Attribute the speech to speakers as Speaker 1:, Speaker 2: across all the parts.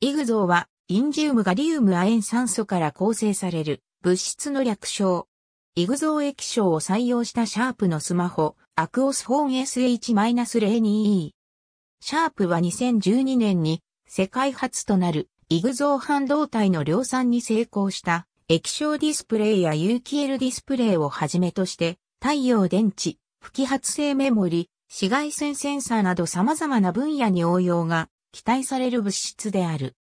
Speaker 1: イグゾーは、インジウムガリウム亜鉛酸素から構成される物質の略称。イグゾー液晶を採用したシャープのスマホ、アクオスフォン SH-02E。シャープは2012年に世界初となるイグゾー半導体の量産に成功した液晶ディスプレイや有機 L ディスプレイをはじめとして太陽電池、不揮発性メモリ、紫外線センサーなど様々な分野に応用が期待される物質である。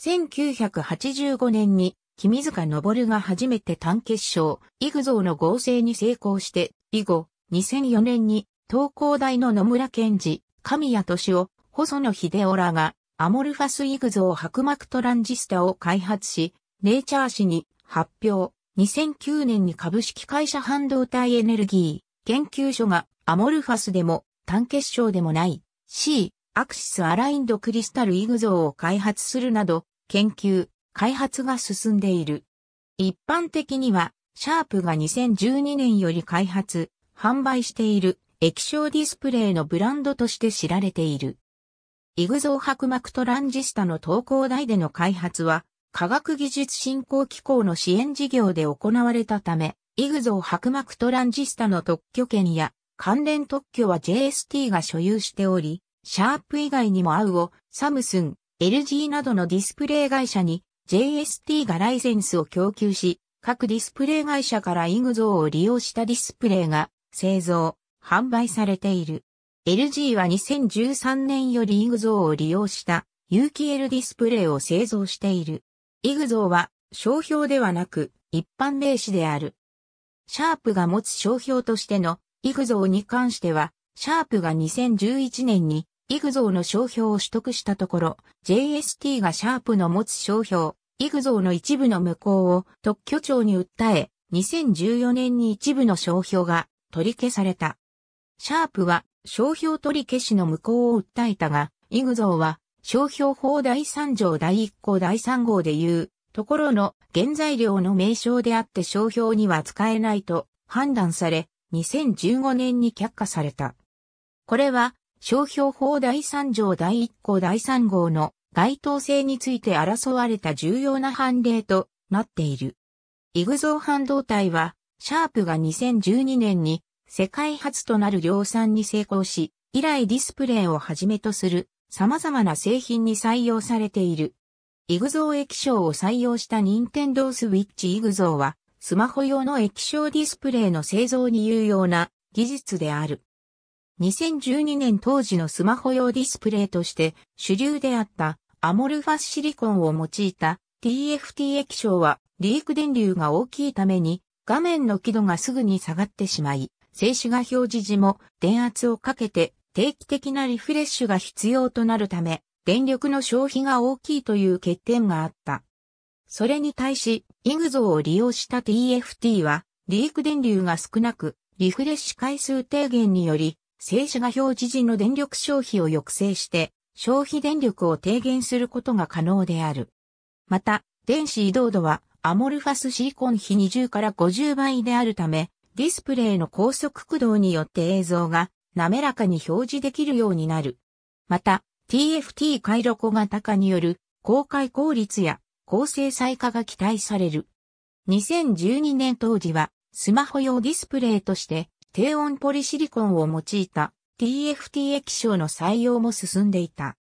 Speaker 1: 1985年に、君塚昇が初めて単結晶、イグゾーの合成に成功して、以後、2004年に、東工大の野村健治、神谷敏夫、細野秀夫らが、アモルファスイグゾー白膜トランジスタを開発し、ネイチャー誌に発表。2009年に株式会社半導体エネルギー研究所がアモルファスでも単結晶でもない C アクシスアラインドクリスタルイグゾウを開発するなど、研究、開発が進んでいる。一般的には、シャープが2012年より開発、販売している液晶ディスプレイのブランドとして知られている。イグゾー白膜トランジスタの投稿台での開発は、科学技術振興機構の支援事業で行われたため、イグゾー白膜トランジスタの特許権や関連特許は JST が所有しており、シャープ以外にもアウをサムスン、LG などのディスプレイ会社に JST がライセンスを供給し、各ディスプレイ会社からイグゾーを利用したディスプレイが製造、販売されている。LG は2013年よりイグゾーを利用した有機 L ディスプレイを製造している。イグゾーは商標ではなく一般名詞である。シャープが持つ商標としてのイグゾーに関しては、シャープが2011年にイグゾーの商標を取得したところ、JST がシャープの持つ商標、イグゾーの一部の無効を特許庁に訴え、2014年に一部の商標が取り消された。シャープは商標取り消しの無効を訴えたが、イグゾーは商標法第3条第1項第3号で言うところの原材料の名称であって商標には使えないと判断され、2015年に却下された。これは商標法第3条第1項第3号の該当性について争われた重要な判例となっている。イグゾー半導体は、シャープが2012年に世界初となる量産に成功し、以来ディスプレイをはじめとする様々な製品に採用されている。イグゾー液晶を採用した任天堂ス switch イグゾーは、スマホ用の液晶ディスプレイの製造に有用な技術である。2012年当時のスマホ用ディスプレイとして主流であったアモルファスシリコンを用いた TFT 液晶はリーク電流が大きいために画面の輝度がすぐに下がってしまい、静止画表示時も電圧をかけて定期的なリフレッシュが必要となるため、電力の消費が大きいという欠点があった。それに対し、イグゾーを利用した TFT は、リーク電流が少なく、リフレッシュ回数低減により、静止画表示時の電力消費を抑制して、消費電力を低減することが可能である。また、電子移動度はアモルファスシリコン比20から50倍であるため、ディスプレイの高速駆動によって映像が滑らかに表示できるようになる。また、TFT 回路小型化による公開効率や高精細化が期待される。2012年当時はスマホ用ディスプレイとして低温ポリシリコンを用いた TFT 液晶の採用も進んでいた。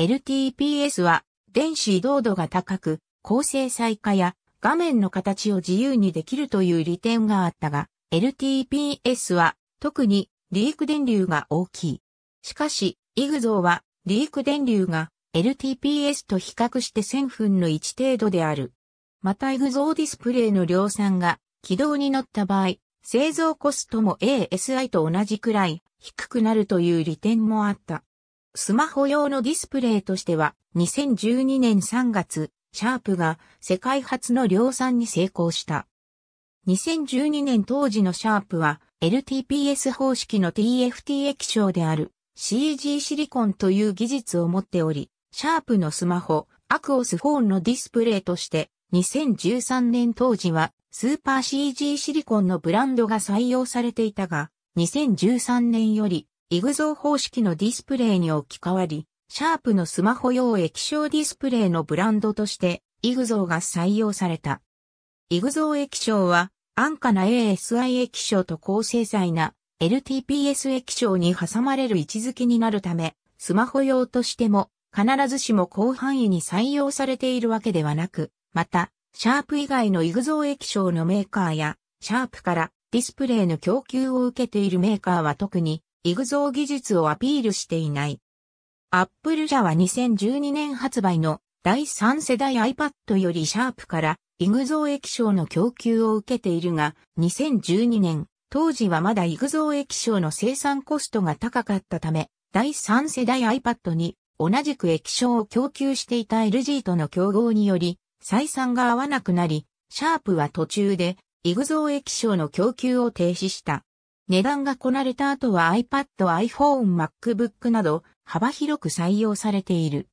Speaker 1: LTPS は電子移動度が高く、高精細化や画面の形を自由にできるという利点があったが、LTPS は特にリーク電流が大きい。しかし、イグゾーはリーク電流が LTPS と比較して1000分の1程度である。またイグゾーディスプレイの量産が軌道に乗った場合、製造コストも ASI と同じくらい低くなるという利点もあった。スマホ用のディスプレイとしては2012年3月、シャープが世界初の量産に成功した。2012年当時のシャープは LTPS 方式の TFT 液晶である CG シリコンという技術を持っており、シャープのスマホ、アクオスフォンのディスプレイとして2013年当時はスーパー CG シリコンのブランドが採用されていたが、2013年より、イグゾー方式のディスプレイに置き換わり、シャープのスマホ用液晶ディスプレイのブランドとして、イグゾーが採用された。イグゾー液晶は、安価な ASI 液晶と高精細な LTPS 液晶に挟まれる位置づけになるため、スマホ用としても必ずしも広範囲に採用されているわけではなく、またシャープ以外のイグゾー液晶のメーカーや、シャープからディスプレイの供給を受けているメーカーは特に、イグゾー技術をアピールしていない。アップル社は2012年発売の第3世代 iPad よりシャープからイグゾー液晶の供給を受けているが、2012年、当時はまだイグゾー液晶の生産コストが高かったため、第3世代 iPad に同じく液晶を供給していた LG との競合により、採算が合わなくなり、シャープは途中で、イグゾー液晶の供給を停止した。値段がこなれた後は iPad、iPhone、MacBook など幅広く採用されている。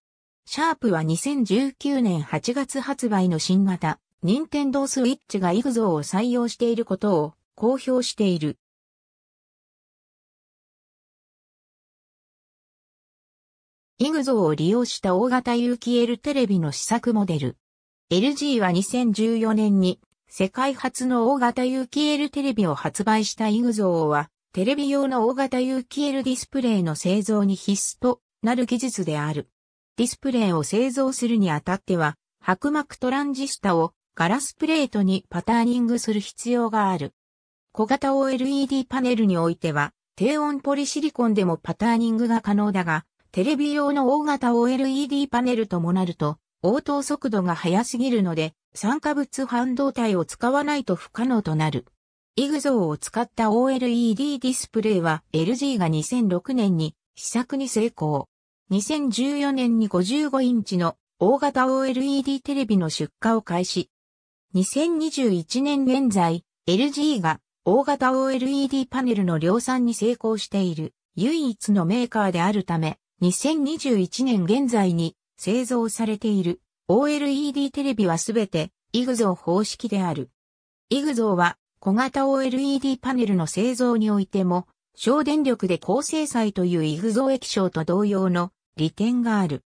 Speaker 1: シャープは2019年8月発売の新型、Nintendo Switch がイグゾーを採用していることを公表している。イグゾーを利用した大型有機 L テレビの試作モデル。LG は2014年に世界初の大型有機 L テレビを発売したイグゾーはテレビ用の大型有機 L ディスプレイの製造に必須となる技術である。ディスプレイを製造するにあたっては薄膜トランジスタをガラスプレートにパターニングする必要がある。小型 OLED パネルにおいては低温ポリシリコンでもパターニングが可能だが、テレビ用の大型 OLED パネルともなると、応答速度が速すぎるので、酸化物半導体を使わないと不可能となる。イグゾーを使った OLED ディスプレイは LG が2006年に試作に成功。2014年に55インチの大型 OLED テレビの出荷を開始。2021年現在、LG が大型 OLED パネルの量産に成功している唯一のメーカーであるため、2021年現在に製造されている OLED テレビはすべてイグゾー方式である。イグゾーは小型 OLED パネルの製造においても省電力で高精細というイグゾー液晶と同様の利点がある。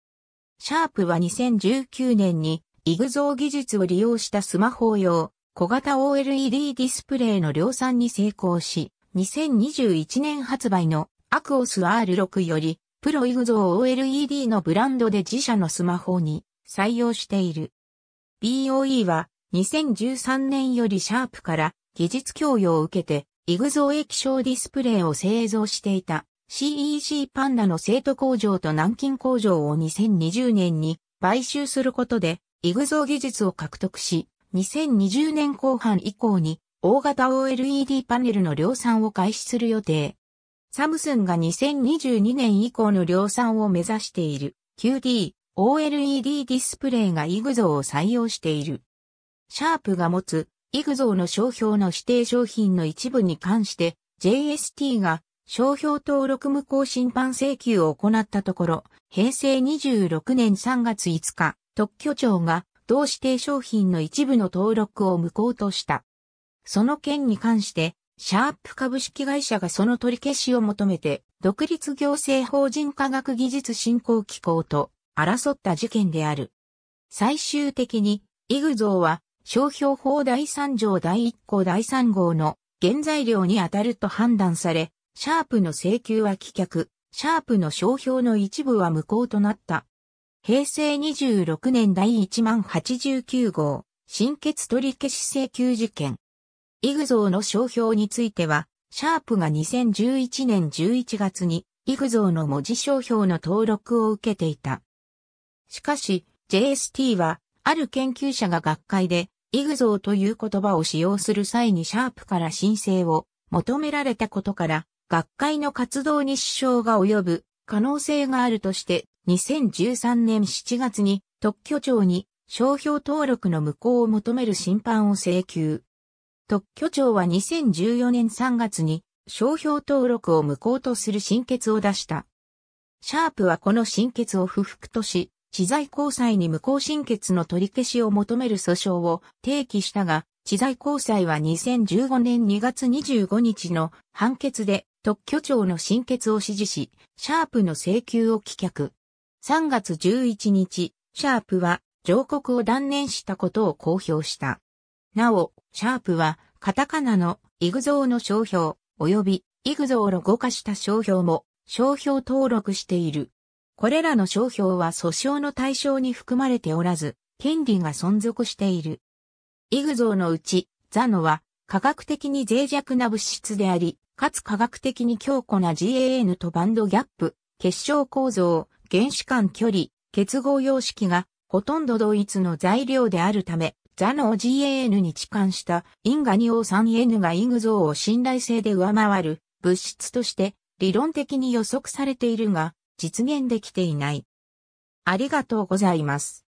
Speaker 1: シャープは2019年にイグゾー技術を利用したスマホ用小型 OLED ディスプレイの量産に成功し、2021年発売のアクオス R6 よりプロイグゾー OLED のブランドで自社のスマホに採用している。BOE は2013年よりシャープから技術供与を受けて、イグゾー液晶ディスプレイを製造していた CEC パンダの生徒工場と南京工場を2020年に買収することで、イグゾー技術を獲得し、2020年後半以降に大型 OLED パネルの量産を開始する予定。サムスンが2022年以降の量産を目指している QD、OLED ディスプレイがイグゾーを採用している。シャープが持つイグゾーの商標の指定商品の一部に関して JST が商標登録無効審判請求を行ったところ、平成26年3月5日、特許庁が同指定商品の一部の登録を無効とした。その件に関してシャープ株式会社がその取り消しを求めて、独立行政法人科学技術振興機構と争った事件である。最終的に、イグゾーは、商標法第3条第1項第3号の原材料に当たると判断され、シャープの請求は棄却、シャープの商標の一部は無効となった。平成26年第1万89号、新決取消し請求事件。イグゾーの商標については、シャープが2011年11月に、イグゾーの文字商標の登録を受けていた。しかし、JST は、ある研究者が学会で、イグゾーという言葉を使用する際にシャープから申請を求められたことから、学会の活動に支障が及ぶ可能性があるとして、2013年7月に特許庁に商標登録の無効を求める審判を請求。特許庁は2014年3月に商標登録を無効とする新決を出した。シャープはこの新決を不服とし、知財高裁に無効新決の取り消しを求める訴訟を提起したが、知財高裁は2015年2月25日の判決で特許庁の新決を指示し、シャープの請求を棄却。3月11日、シャープは上告を断念したことを公表した。なお、シャープは、カタカナのイグゾーの商標、及びイグゾーのロ化した商標も、商標登録している。これらの商標は訴訟の対象に含まれておらず、権利が存続している。イグゾーのうち、ザノは、科学的に脆弱な物質であり、かつ科学的に強固な GAN とバンドギャップ、結晶構造、原子間距離、結合様式がほとんど同一の材料であるため、ザの GAN に置換した因果 2O3N がイグ像を信頼性で上回る物質として理論的に予測されているが実現できていない。ありがとうございます。